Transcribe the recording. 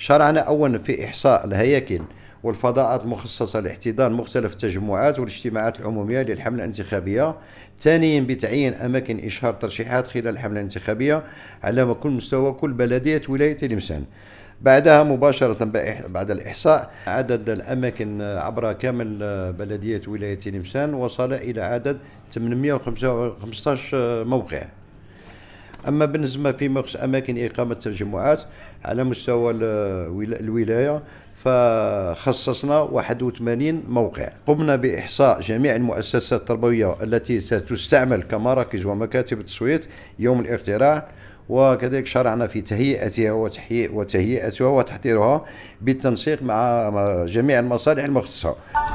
شرعنا أولا في إحصاء الهياكل والفضاءات المخصصه لاحتضان مختلف التجمعات والاجتماعات العمومية للحملة الانتخابية ثانيا بتعيين أماكن إشهار ترشيحات خلال الحملة الانتخابية على كل مستوى كل بلدية ولاية تلمسان بعدها مباشرة بعد الإحصاء عدد الأماكن عبر كامل بلدية ولاية تلمسان وصل إلى عدد 815 موقع اما بالنسبه فيما يخص اماكن اقامه التجمعات على مستوى الولايه فخصصنا 81 موقع قمنا بإحصاء جميع المؤسسات التربوية التي ستستعمل كمراكز ومكاتب تصويت يوم الاقتراع وكذلك شرعنا في تهيئتها وتهيئتها وتحضيرها بالتنسيق مع جميع المصالح المختصه